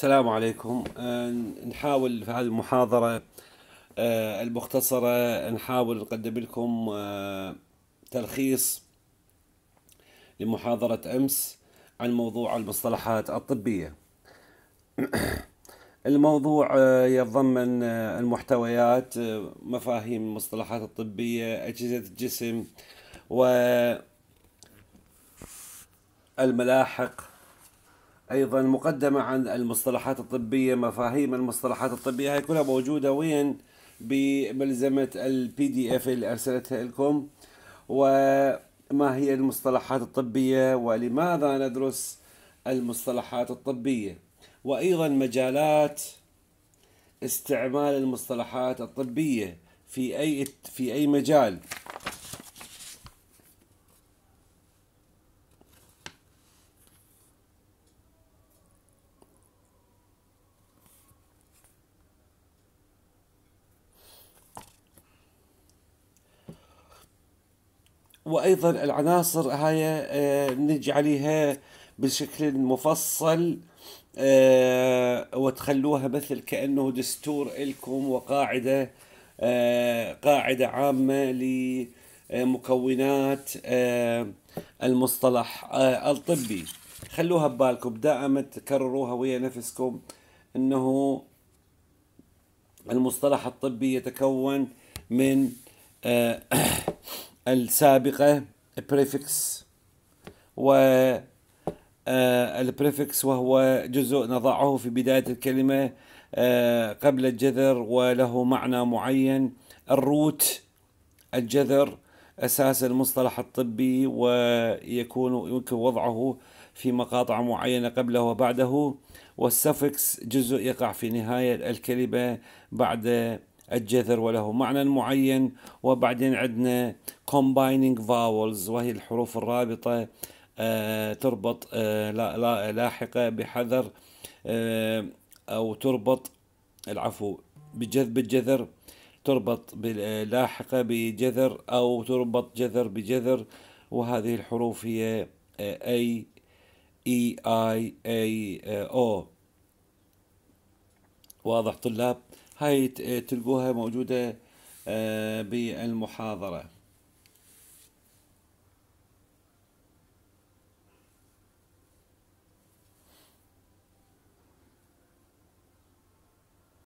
السلام عليكم آه، نحاول في هذه المحاضرة آه، المختصرة نحاول نقدم لكم آه، تلخيص لمحاضرة أمس عن موضوع المصطلحات الطبية الموضوع يتضمن المحتويات مفاهيم المصطلحات الطبية أجهزة الجسم و الملاحق ايضا مقدمه عن المصطلحات الطبيه مفاهيم المصطلحات الطبيه هاي كلها موجوده وين بملزمه البي دي اف اللي ارسلتها لكم وما هي المصطلحات الطبيه ولماذا ندرس المصطلحات الطبيه وايضا مجالات استعمال المصطلحات الطبيه في اي في اي مجال وايضا العناصر هاي آه، نجي عليها بشكل مفصل آه، وتخلوها مثل كانه دستور الكم وقاعده آه، قاعده عامه لمكونات المصطلح الطبي خلوها ببالكم دائما تكرروها ويا نفسكم انه المصطلح الطبي يتكون من السابقة prefix و آه، البريفكس وهو جزء نضعه في بداية الكلمة آه، قبل الجذر وله معنى معين الروت الجذر أساس المصطلح الطبي ويكون يمكن وضعه في مقاطع معينة قبله وبعده والسفكس جزء يقع في نهاية الكلمة بعد الجذر وله معنى معين وبعدين عندنا combining vowels وهي الحروف الرابطة آه، تربط آه، لاحقة بحذر آه، أو تربط العفو بجذب الجذر تربط لاحقة بجذر أو تربط جذر بجذر وهذه الحروف هي A E I A O واضح طلاب هاي تلقوها موجودة آه، بالمحاضرة